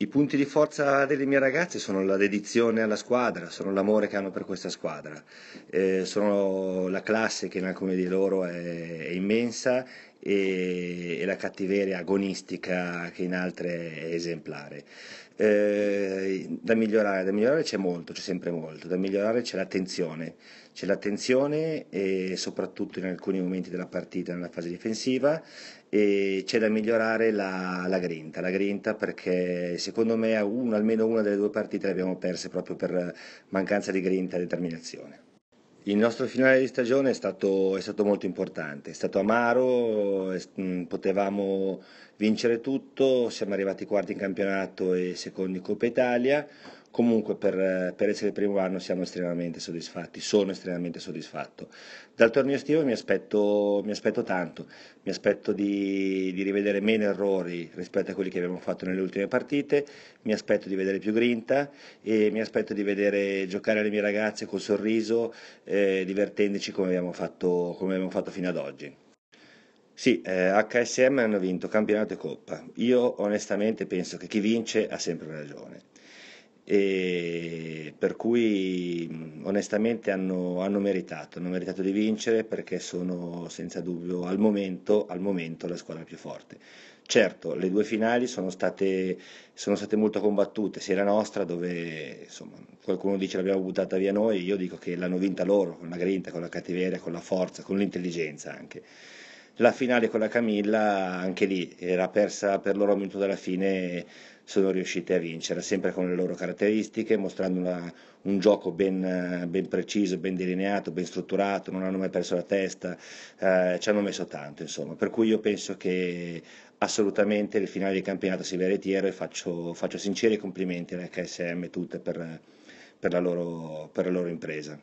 I punti di forza delle mie ragazze sono la dedizione alla squadra, sono l'amore che hanno per questa squadra, eh, sono la classe che in alcune di loro è, è immensa e, e la cattiveria agonistica che in altre è esemplare. Eh, da, migliorare, da migliorare c'è molto, c'è sempre molto, da migliorare c'è l'attenzione, c'è l'attenzione e soprattutto in alcuni momenti della partita nella fase difensiva e c'è da migliorare la, la, grinta, la grinta perché secondo me uno, almeno una delle due partite le abbiamo perse proprio per mancanza di grinta e determinazione. Il nostro finale di stagione è stato, è stato molto importante, è stato amaro, è, mm, potevamo vincere tutto, siamo arrivati quarti in campionato e secondi in Coppa Italia, Comunque per, eh, per, essere il primo anno siamo estremamente soddisfatti, sono estremamente soddisfatto. Dal torneo estivo mi aspetto, mi aspetto tanto, mi aspetto di, di, rivedere meno errori rispetto a quelli che abbiamo fatto nelle ultime partite, mi aspetto di vedere più grinta e mi aspetto di vedere giocare le mie ragazze col sorriso, eh, divertendoci come abbiamo, fatto, come abbiamo fatto fino ad oggi. Sì, eh, HSM hanno vinto campionato e coppa. Io onestamente penso che chi vince ha sempre ragione e per cui onestamente hanno, hanno, meritato, hanno meritato di vincere perché sono senza dubbio al momento, al momento la squadra più forte. Certo, le due finali sono state, sono state molto combattute, sia la nostra dove insomma, qualcuno dice l'abbiamo buttata via noi, io dico che l'hanno vinta loro con la grinta, con la cattiveria, con la forza, con l'intelligenza anche. La finale con la Camilla, anche lì, era persa per loro a minuto dalla fine, sono riuscite a vincere, sempre con le loro caratteristiche, mostrando una, un gioco ben, ben, preciso, ben delineato, ben strutturato, non hanno mai perso la testa, eh, ci hanno messo tanto, insomma. Per cui io penso che assolutamente il finale di campionato si veritiero e faccio, faccio sinceri complimenti alle HSM tutte per, per, la loro, per la loro impresa.